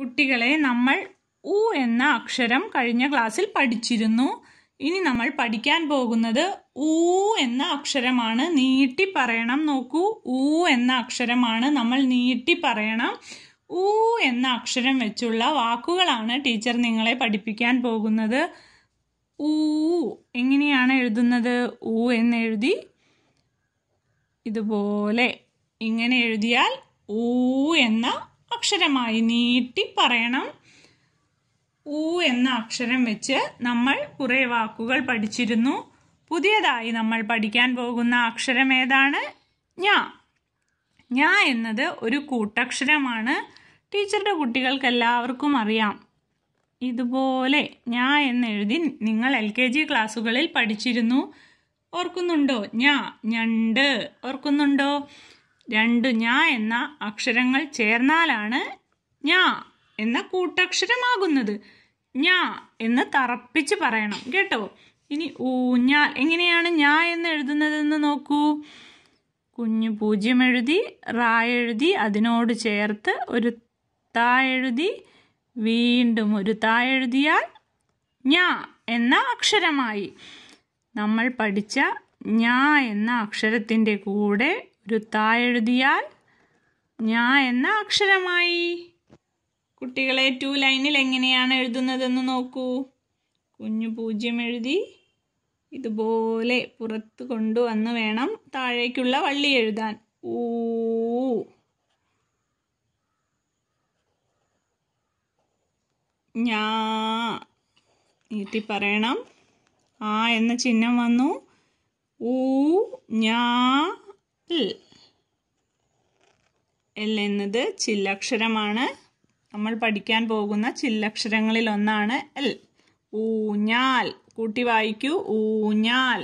കുട്ടികളെ നമ്മൾ ഉ എന്ന അക്ഷരം കഴിഞ്ഞ ക്ലാസ്സിൽ പഠിച്ചിരുന്നു ഇനി നമ്മൾ പഠിക്കാൻ പോകുന്നത് ഊ എന്ന അക്ഷരമാണ് നീട്ടി പറയണം നോക്കൂ ഊ എന്ന അക്ഷരമാണ് നമ്മൾ നീട്ടി പറയണം ഊ എന്ന അക്ഷരം വെച്ചുള്ള വാക്കുകളാണ് ടീച്ചർ നിങ്ങളെ പഠിപ്പിക്കാൻ പോകുന്നത് ഊ എങ്ങനെയാണ് എഴുതുന്നത് ഊ എന്ന് എഴുതി ഇതുപോലെ ഇങ്ങനെ എഴുതിയാൽ ഊ എന്ന അക്ഷരമായി നീട്ടി പറയണം ഊ എന്ന അക്ഷരം വെച്ച് നമ്മൾ കുറേ വാക്കുകൾ പഠിച്ചിരുന്നു പുതിയതായി നമ്മൾ പഠിക്കാൻ പോകുന്ന അക്ഷരം ഏതാണ് ഞാ ഞാ എന്നത് ഒരു കൂട്ടക്ഷരമാണ് ടീച്ചറുടെ കുട്ടികൾക്ക് എല്ലാവർക്കും അറിയാം ഇതുപോലെ ഞാ എന്നെഴുതി നിങ്ങൾ എൽ കെ ജി ക്ലാസ്സുകളിൽ പഠിച്ചിരുന്നു ഓർക്കുന്നുണ്ടോ ഞാ ഞണ്ട് ഓർക്കുന്നുണ്ടോ രണ്ടു ഞ എന്ന അക്ഷരങ്ങൾ ചേർന്നാലാണ് ഞ എന്ന കൂട്ടക്ഷരമാകുന്നത് ഞ എന്ന് തറപ്പിച്ച് പറയണം കേട്ടോ ഇനി ഊഞ്ഞാൽ എങ്ങനെയാണ് ഞാ എന്ന് എഴുതുന്നതെന്ന് നോക്കൂ കുഞ്ഞു പൂജ്യം എഴുതി റായെഴുതി അതിനോട് ചേർത്ത് ഒരു താ എഴുതി വീണ്ടും ഒരു താ എഴുതിയാൽ ഞാ എന്ന അക്ഷരമായി നമ്മൾ പഠിച്ച ഞാ എന്ന അക്ഷരത്തിൻ്റെ കൂടെ എഴുതിയാൽ ഞാ എന്ന അക്ഷരമായി കുട്ടികളെ ടു ലൈനിൽ എങ്ങനെയാണ് എഴുതുന്നതെന്ന് നോക്കൂ കുഞ്ഞു പൂജ്യം എഴുതി ഇതുപോലെ പുറത്ത് കൊണ്ടുവന്ന് വേണം താഴേക്കുള്ള വള്ളി എഴുതാൻ ഊ ഞാ നീട്ടി പറയണം ആ എന്ന ചിഹ്നം വന്നു ഊ ഞാ എൽ എന്നത് ചില്ലക്ഷരമാണ് നമ്മൾ പഠിക്കാൻ പോകുന്ന ചില്ലക്ഷരങ്ങളിൽ ഒന്നാണ് എൽ ഊഞ്ഞാൽ കൂട്ടി വായിക്കൂ ഊഞ്ഞാൽ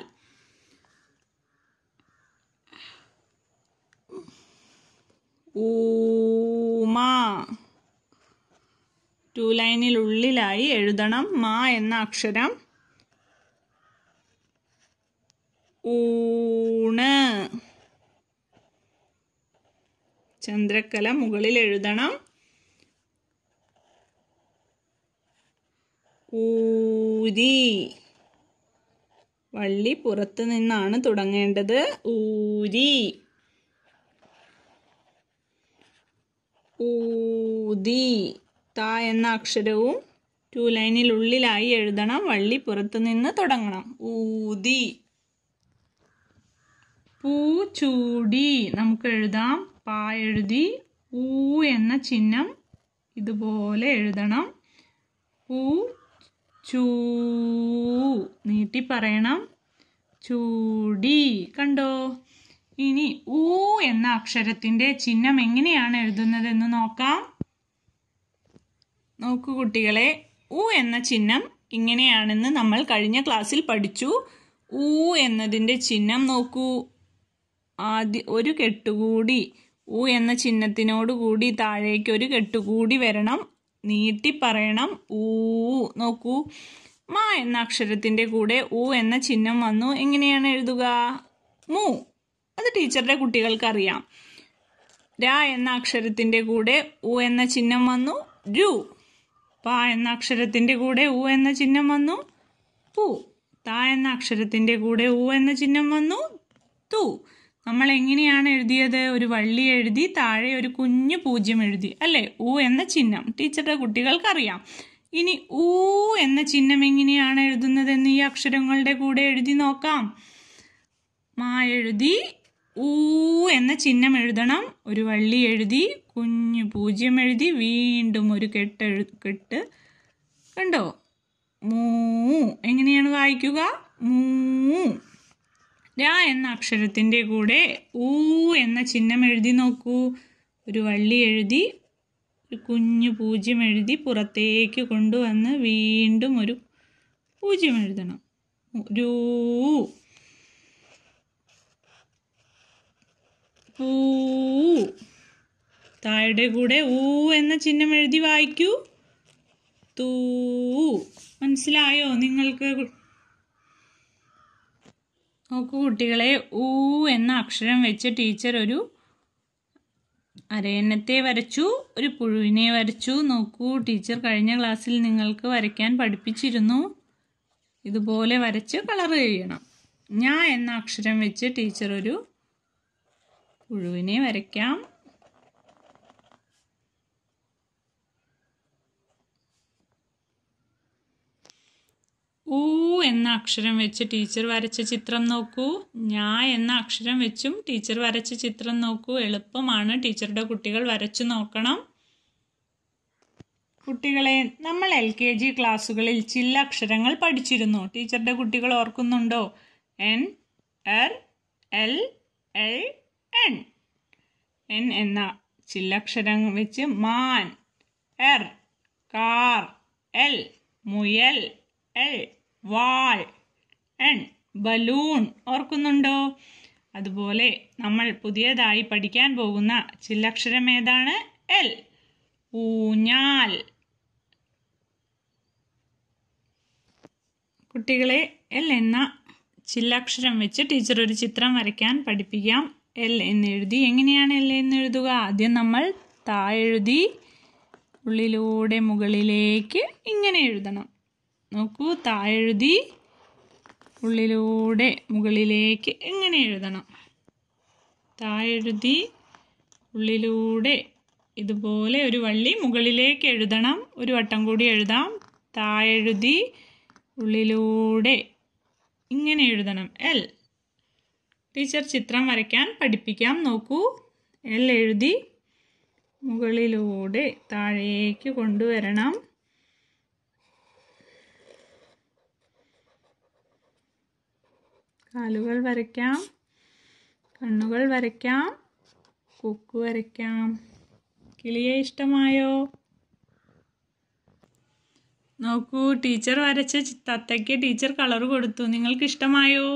ഊമാ ടു ലൈനിലുള്ളിലായി എഴുതണം മാ എന്ന അക്ഷരം ഊണ് ചന്ദ്രക്കല മുകളിൽ എഴുതണം ഊരി വള്ളി പുറത്ത് നിന്നാണ് തുടങ്ങേണ്ടത് ഊരി ഊതി ത എന്ന അക്ഷരവും ടു ലൈനിൽ ഉള്ളിലായി എഴുതണം വള്ളി പുറത്ത് നിന്ന് തുടങ്ങണം ഊതി പൂ ചൂടി നമുക്ക് എഴുതാം പാ എഴുതി ഊ എന്ന ചിഹ്നം ഇതുപോലെ എഴുതണം ഊ ചൂ നീട്ടി പറയണം ചൂടി കണ്ടോ ഇനി ഊ എന്ന അക്ഷരത്തിൻ്റെ ചിഹ്നം എങ്ങനെയാണ് എഴുതുന്നതെന്ന് നോക്കാം നോക്കൂ കുട്ടികളെ ഊ എന്ന ചിഹ്നം ഇങ്ങനെയാണെന്ന് നമ്മൾ കഴിഞ്ഞ ക്ലാസ്സിൽ പഠിച്ചു ഊ എന്നതിൻ്റെ ചിഹ്നം നോക്കൂ ആദ്യ ഒരു കെട്ടുകൂടി ഉ എന്ന ചിഹ്നത്തിനോടുകൂടി താഴേക്ക് ഒരു കെട്ടുകൂടി വരണം നീട്ടി പറയണം ഊ നോക്കൂ മാ എന്ന അക്ഷരത്തിന്റെ കൂടെ ഊ എന്ന ചിഹ്നം വന്നു എങ്ങനെയാണ് എഴുതുക മൂ അത് ടീച്ചറുടെ കുട്ടികൾക്കറിയാം ര എന്ന അക്ഷരത്തിന്റെ കൂടെ ഉ എന്ന ചിഹ്നം വന്നു രു പ എന്ന അക്ഷരത്തിന്റെ കൂടെ ഉ എന്ന ചിഹ്നം വന്നു പു ത എന്ന അക്ഷരത്തിന്റെ കൂടെ ഉ എന്ന ചിഹ്നം വന്നു തു നമ്മൾ എങ്ങനെയാണ് എഴുതിയത് ഒരു വള്ളി എഴുതി താഴെ ഒരു കുഞ്ഞു പൂജ്യം എഴുതി അല്ലേ ഊ എന്ന ചിഹ്നം ടീച്ചറുടെ കുട്ടികൾക്കറിയാം ഇനി ഊ എന്ന ചിഹ്നം എങ്ങനെയാണ് എന്ന് ഈ അക്ഷരങ്ങളുടെ കൂടെ എഴുതി നോക്കാം മാ എഴുതി ഊ എന്ന ചിഹ്നം എഴുതണം ഒരു വള്ളി എഴുതി കുഞ്ഞു പൂജ്യം എഴുതി വീണ്ടും ഒരു കെട്ട് കെട്ട് കണ്ടോ മൂ എങ്ങനെയാണ് വായിക്കുക മൂ ര എന്ന അക്ഷരത്തിൻ്റെ കൂടെ ഊ എന്ന ചിഹ്നം എഴുതി നോക്കൂ ഒരു വള്ളി എഴുതി ഒരു കുഞ്ഞു പൂജ്യം എഴുതി പുറത്തേക്ക് കൊണ്ടുവന്ന് വീണ്ടും ഒരു പൂജ്യം എഴുതണം ഒരു പൂ താഴെ കൂടെ ഊ എന്ന ചിഹ്നം എഴുതി വായിക്കൂ തൂ മനസ്സിലായോ നിങ്ങൾക്ക് നോക്കൂ കുട്ടികളെ ഊ എന്ന അക്ഷരം വെച്ച് ടീച്ചർ ഒരു അരയന്നത്തെ വരച്ചു ഒരു പുഴുവിനെ വരച്ചു നോക്കൂ ടീച്ചർ കഴിഞ്ഞ ക്ലാസ്സിൽ നിങ്ങൾക്ക് വരയ്ക്കാൻ പഠിപ്പിച്ചിരുന്നു ഇതുപോലെ വരച്ച് കളർ ചെയ്യണം ഞാ എന്ന അക്ഷരം വെച്ച് ടീച്ചർ ഒരു പുഴുവിനെ വരയ്ക്കാം ഊ എന്ന അക്ഷരം വെച്ച് ടീച്ചർ വരച്ച ചിത്രം നോക്കൂ ഞാ എന്ന അക്ഷരം വെച്ചും ടീച്ചർ വരച്ച ചിത്രം നോക്കൂ എളുപ്പമാണ് ടീച്ചറുടെ കുട്ടികൾ വരച്ചു നോക്കണം കുട്ടികളെ നമ്മൾ എൽ കെ ജി ക്ലാസ്സുകളിൽ ചില അക്ഷരങ്ങൾ പഠിച്ചിരുന്നു ടീച്ചറുടെ കുട്ടികൾ ഓർക്കുന്നുണ്ടോ എൻ എർ എൽ എൽ എൻ എൻ എന്ന ചില്ലക്ഷരം വെച്ച് മാൻ എർ കാർ എൽ മുയൽ എൽ വാൾ എൺ ബലൂൺ ഓർക്കുന്നുണ്ടോ അതുപോലെ നമ്മൾ പുതിയതായി പഠിക്കാൻ പോകുന്ന ചില്ലക്ഷരം ഏതാണ് എൽ ഊഞ്ഞാൽ കുട്ടികളെ എൽ എന്ന ചില്ലക്ഷരം വെച്ച് ടീച്ചർ ഒരു ചിത്രം വരയ്ക്കാൻ പഠിപ്പിക്കാം എൽ എഴുതി എങ്ങനെയാണ് എൽ എഴുതുക ആദ്യം നമ്മൾ താഴെഴുതി ഉള്ളിലൂടെ മുകളിലേക്ക് ഇങ്ങനെ എഴുതണം നോക്കൂ താഴെഴുതി ഉള്ളിലൂടെ മുകളിലേക്ക് എങ്ങനെ എഴുതണം താഴെഴുതി ഉള്ളിലൂടെ ഇതുപോലെ ഒരു വള്ളി മുകളിലേക്ക് എഴുതണം ഒരു വട്ടം കൂടി എഴുതാം താഴെഴുതി ഉള്ളിലൂടെ ഇങ്ങനെ എഴുതണം എൽ ടീച്ചർ ചിത്രം വരയ്ക്കാൻ പഠിപ്പിക്കാം നോക്കൂ എൽ എഴുതി മുകളിലൂടെ താഴേക്ക് കൊണ്ടുവരണം കാലുകൾ വരയ്ക്കാം കണ്ണുകൾ വരയ്ക്കാം കുക്ക് വരയ്ക്കാം കിളിയെ ഇഷ്ടമായോ നോക്കൂ ടീച്ചർ വരച്ച തത്തയ്ക്ക് ടീച്ചർ കളർ കൊടുത്തു നിങ്ങൾക്ക് ഇഷ്ടമായോ